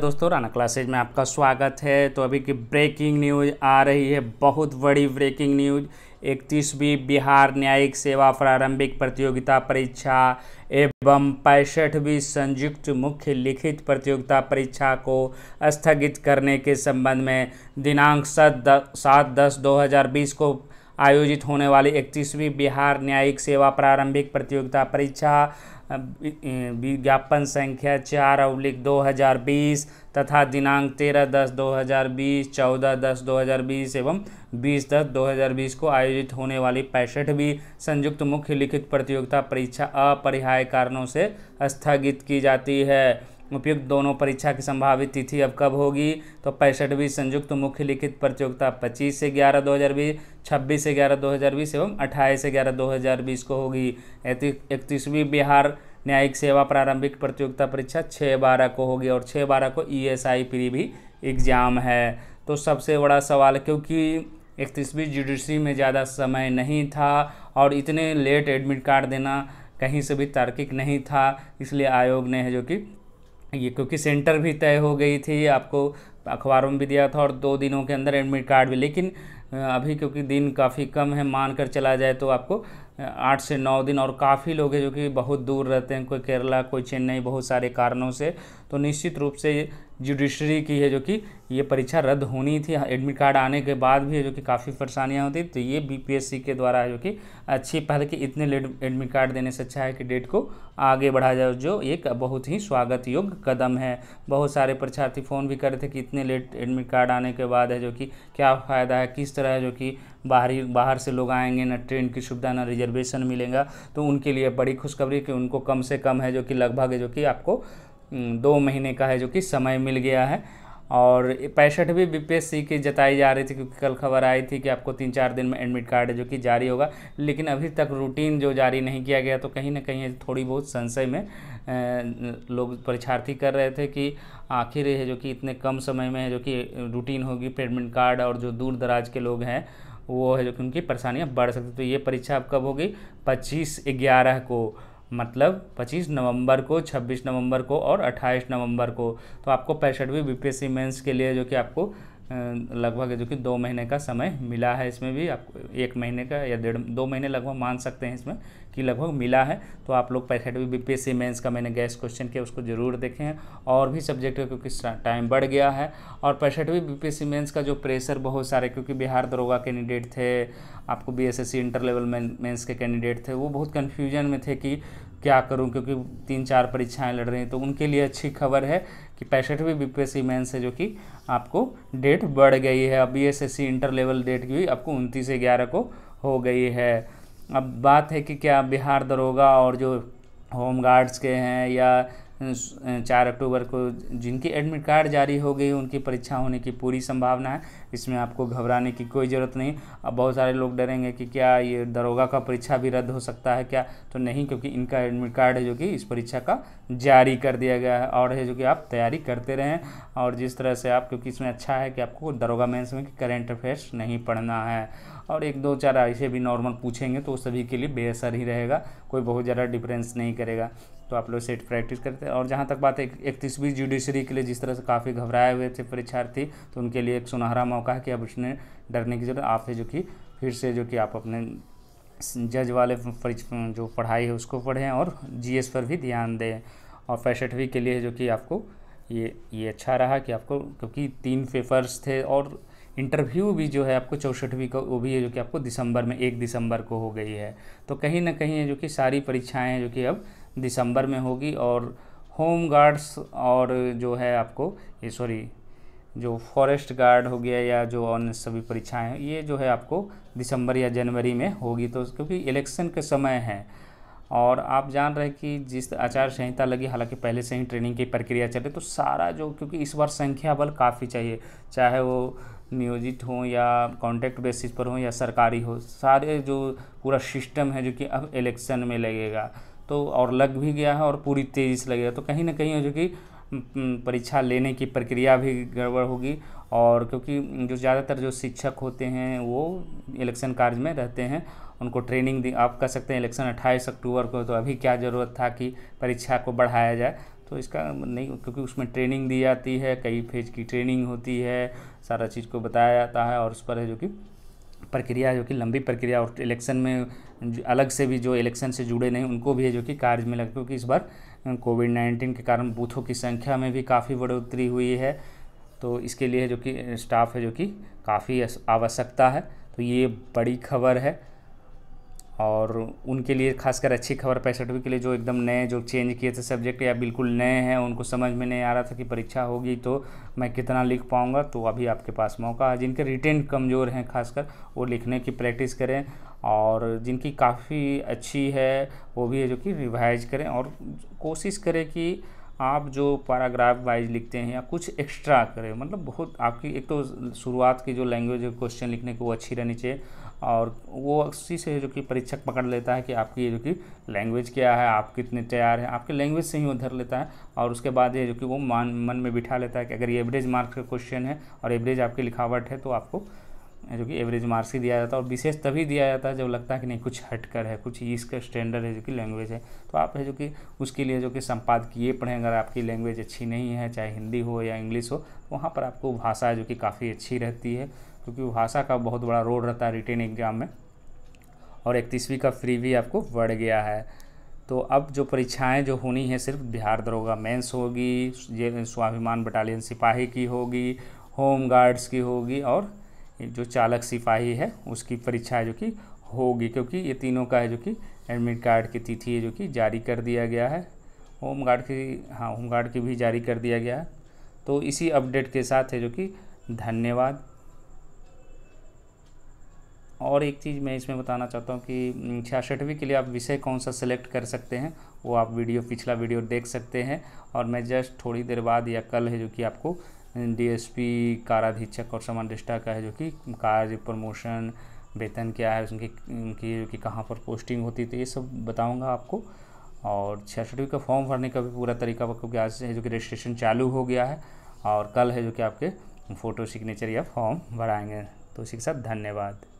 दोस्तों राना क्लासेज में आपका स्वागत है तो अभी की ब्रेकिंग न्यूज आ रही है बहुत बड़ी ब्रेकिंग न्यूज इकतीसवीं बिहार न्यायिक सेवा प्रारंभिक प्रतियोगिता परीक्षा एवं पैंसठवीं संयुक्त मुख्य लिखित प्रतियोगिता परीक्षा को स्थगित करने के संबंध में दिनांक सात सात दस दो हज़ार बीस को आयोजित होने वाली इकतीसवीं बिहार न्यायिक सेवा प्रारंभिक प्रतियोगिता परीक्षा विज्ञापन संख्या चार अवलिक दो हज़ार बीस तथा दिनांक तेरह दस दो हज़ार बीस चौदह दस दो हज़ार बीस एवं बीस दस दो हज़ार बीस को आयोजित होने वाली पैंसठवीं संयुक्त मुख्य लिखित प्रतियोगिता परीक्षा अपरिहाय कारणों से स्थगित की जाती है उपयुक्त दोनों परीक्षा की संभावित तिथि अब कब होगी तो पैंसठवीं संयुक्त मुख्य लिखित प्रतियोगिता 25 से 11 2020 छब्बीस से 11 2020 एवं 28 से 11 2020 को होगी इकतीसवीं बिहार न्यायिक सेवा प्रारंभिक प्रतियोगिता परीक्षा छः बारह को होगी और छः बारह को ई एस आई प्री भी एग्ज़ाम है तो सबसे बड़ा सवाल क्योंकि इकतीसवीं जुडिशरी में ज़्यादा समय नहीं था और इतने लेट एडमिट कार्ड देना कहीं से भी तार्किक नहीं था इसलिए आयोग ने है जो कि ये क्योंकि सेंटर भी तय हो गई थी आपको अखबारों में भी दिया था और दो दिनों के अंदर एडमिट कार्ड भी लेकिन अभी क्योंकि दिन काफ़ी कम है मान कर चला जाए तो आपको आठ से नौ दिन और काफ़ी लोग हैं जो कि बहुत दूर रहते हैं कोई केरला कोई चेन्नई बहुत सारे कारणों से तो निश्चित रूप से जुडिशरी की है जो कि ये परीक्षा रद्द होनी थी एडमिट कार्ड आने के बाद भी है जो कि काफ़ी परेशानियाँ होती तो ये बीपीएससी के द्वारा है जो कि अच्छी पहले कि इतने लेट एडमिट कार्ड देने से अच्छा है कि डेट को आगे बढ़ा जाए जो एक बहुत ही स्वागत योग्य कदम है बहुत सारे परीक्षार्थी फ़ोन भी कर रहे थे कि इतने लेट एडमिट कार्ड आने के बाद है जो कि क्या फ़ायदा है किस तरह है जो कि बाहरी बाहर से लोग आएंगे ना ट्रेन की सुविधा ना रिजर्वेशन मिलेगा तो उनके लिए बड़ी खुशखबरी कि उनको कम से कम है जो कि लगभग जो कि आपको हम्म, दो महीने का है जो कि समय मिल गया है और पैंसठवीं बीपीएससी की जताई जा रही थी क्योंकि कल खबर आई थी कि आपको तीन चार दिन में एडमिट कार्ड जो कि जारी होगा लेकिन अभी तक रूटीन जो जारी नहीं किया गया तो कहीं ना कहीं थोड़ी बहुत संशय में लोग परीक्षार्थी कर रहे थे कि आखिर है जो कि इतने कम समय में है जो कि रूटीन होगी एडमिट कार्ड और जो दूर दराज के लोग हैं वो है जो कि उनकी परेशानियाँ बढ़ सकती तो ये परीक्षा अब कब होगी पच्चीस ग्यारह को मतलब 25 नवंबर को 26 नवंबर को और 28 नवंबर को तो आपको पैंसठवीं बीपीएससी मेंस के लिए जो कि आपको लगभग जो कि दो महीने का समय मिला है इसमें भी आपको एक महीने का या डेढ़ दो महीने लगभग मान सकते हैं इसमें कि लगभग मिला है तो आप लोग पैकेटवी बी पी मेंस का मैंने गैस क्वेश्चन किया उसको ज़रूर देखें और भी सब्जेक्ट का क्योंकि टाइम बढ़ गया है और पैकेटवी बी पी मेंस का जो प्रेशर बहुत सारे क्योंकि बिहार दरोगा कैंडिडेट थे आपको B S S C inter level mains के कैंडिडेट थे वो बहुत कन्फ्यूजन में थे कि क्या करूं क्योंकि तीन चार परीक्षाएं लड़ रही हैं तो उनके लिए अच्छी खबर है कि पैंसठवीं बी पी मेंस है जो कि आपको डेट बढ़ गई है अब बी इंटर लेवल डेट की आपको उनतीस ग्यारह को हो गई है अब बात है कि क्या बिहार दरोगा और जो होम गार्ड्स के हैं या चार अक्टूबर को जिनकी एडमिट कार्ड जारी हो गई उनकी परीक्षा होने की पूरी संभावना है इसमें आपको घबराने की कोई ज़रूरत नहीं अब बहुत सारे लोग डरेंगे कि क्या ये दरोगा का परीक्षा भी रद्द हो सकता है क्या तो नहीं क्योंकि इनका एडमिट कार्ड है जो कि इस परीक्षा का जारी कर दिया गया है और है जो कि आप तैयारी करते रहें और जिस तरह से आप क्योंकि इसमें अच्छा है कि आपको दरोगा मेन्स में करेंट अफेयर्स नहीं पढ़ना है और एक दो चार ऐसे भी नॉर्मल पूछेंगे तो सभी के लिए बेअसर ही रहेगा कोई बहुत ज़्यादा डिफरेंस नहीं करेगा तो आप लोग सेट प्रैक्टिस करते हैं और जहाँ तक बात है इकतीसवीं जुडिशरी के लिए जिस तरह से काफ़ी घबराए हुए थे परीक्षार्थी तो उनके लिए एक सुनहरा मौका है कि अब उसने डरने की जरूरत आप है जो कि फिर से जो कि आप अपने जज वाले जो पढ़ाई है उसको पढ़ें और जी पर भी ध्यान दें और पैंसठवीं के लिए जो कि आपको ये ये अच्छा रहा कि आपको क्योंकि तीन पेपर्स थे और इंटरव्यू भी जो है आपको चौसठवीं का वो भी है जो कि आपको दिसंबर में एक दिसंबर को हो गई है तो कहीं ना कहीं है जो कि सारी परीक्षाएँ जो कि अब दिसंबर में होगी और होम गार्ड्स और जो है आपको ये सॉरी जो फॉरेस्ट गार्ड हो गया या जो अन्य सभी परीक्षाएं ये जो है आपको दिसंबर या जनवरी में होगी तो क्योंकि इलेक्शन के समय है और आप जान रहे कि जिस आचार संहिता लगी हालांकि पहले से ही ट्रेनिंग की प्रक्रिया चल रही तो सारा जो क्योंकि इस बार संख्या बल काफ़ी चाहिए चाहे वो नियोजित हों या कॉन्ट्रैक्ट बेसिस पर हों या सरकारी हो सारे जो पूरा सिस्टम है जो कि अब इलेक्शन में लगेगा तो और लग भी गया है और पूरी तेज़ी से लगेगा तो कहीं ना कहीं जो कि परीक्षा लेने की प्रक्रिया भी गड़बड़ होगी और क्योंकि जो ज़्यादातर जो शिक्षक होते हैं वो इलेक्शन कार्य में रहते हैं उनको ट्रेनिंग आप कह सकते हैं इलेक्शन अट्ठाईस अक्टूबर को तो अभी क्या ज़रूरत था कि परीक्षा को बढ़ाया जाए तो इसका नहीं क्योंकि उसमें ट्रेनिंग दी जाती है कई फेज की ट्रेनिंग होती है सारा चीज़ को बताया जाता है और उस पर है जो कि प्रक्रिया जो कि लंबी प्रक्रिया और इलेक्शन में अलग से भी जो इलेक्शन से जुड़े नहीं उनको भी है जो कि कार्य में लगे क्योंकि इस बार कोविड नाइन्टीन के कारण बूथों की संख्या में भी काफ़ी बढ़ोतरी हुई है तो इसके लिए जो कि स्टाफ है जो कि काफ़ी आवश्यकता है तो ये बड़ी खबर है और उनके लिए खासकर अच्छी खबर पैंसठवीं के लिए जो एकदम नए जो चेंज किए थे सब्जेक्ट या बिल्कुल नए हैं उनको समझ में नहीं आ रहा था कि परीक्षा होगी तो मैं कितना लिख पाऊँगा तो अभी आपके पास मौका है जिनके रिटेन कमज़ोर हैं खासकर वो लिखने की प्रैक्टिस करें और जिनकी काफ़ी अच्छी है वो भी है जो कि रिवाइज करें और कोशिश करें कि आप जो पैराग्राफ वाइज लिखते हैं या कुछ एक्स्ट्रा करें मतलब बहुत आपकी एक तो शुरुआत की जो लैंग्वेज क्वेश्चन लिखने की वो अच्छी रहनी चाहिए और वो उसी से जो कि परीक्षक पकड़ लेता है कि आपकी जो कि लैंग्वेज क्या है आप कितने तैयार हैं आपके लैंग्वेज से ही उधर लेता है और उसके बाद ये जो कि वो मान मन में बिठा लेता है कि अगर ये एवरेज मार्क्स का क्वेश्चन है और एवरेज आपकी लिखावट है तो आपको जो कि एवरेज मार्क्स ही दिया जाता है और विशेष तभी दिया जाता है जब लगता है कि नहीं कुछ हटकर है कुछ इसका स्टैंडर्ड है जो कि लैंग्वेज है तो आप है जो कि उसके लिए जो कि संपाद किए पढ़ें अगर आपकी लैंग्वेज अच्छी नहीं है चाहे हिंदी हो या इंग्लिश हो तो वहाँ पर आपको भाषा जो कि काफ़ी अच्छी रहती है क्योंकि तो भाषा का बहुत बड़ा रोल रहता है रिटेन एग्जाम में और इकतीसवीं का फ्री भी आपको बढ़ गया है तो अब जो परीक्षाएं जो होनी है सिर्फ बिहार दरोगा मेंस होगी स्वाभिमान बटालियन सिपाही की होगी होम गार्ड्स की होगी और जो चालक सिपाही है उसकी परीक्षा है जो कि होगी क्योंकि ये तीनों का है जो कि एडमिट कार्ड की तिथि है जो कि जारी कर दिया गया है होम गार्ड की हाँ होम गार्ड की भी जारी कर दिया गया है तो इसी अपडेट के साथ है जो कि धन्यवाद और एक चीज़ मैं इसमें बताना चाहता हूँ कि छियासठवीं के लिए आप विषय कौन सा सिलेक्ट कर सकते हैं वो आप वीडियो पिछला वीडियो देख सकते हैं और मैं जस्ट थोड़ी देर बाद या कल है जो कि आपको डीएसपी काराधीक्षक और समाधिष्ठा का है जो कि कार्य प्रमोशन वेतन क्या है उनकी उनकी कि कहाँ पर पोस्टिंग होती थी तो ये सब बताऊंगा आपको और छियासठवीं का फॉर्म भरने का भी पूरा तरीका क्योंकि आज है जो कि रजिस्ट्रेशन चालू हो गया है और कल है जो कि आपके फ़ोटो सिग्नेचर या फॉर्म भराएंगे तो इसी के साथ धन्यवाद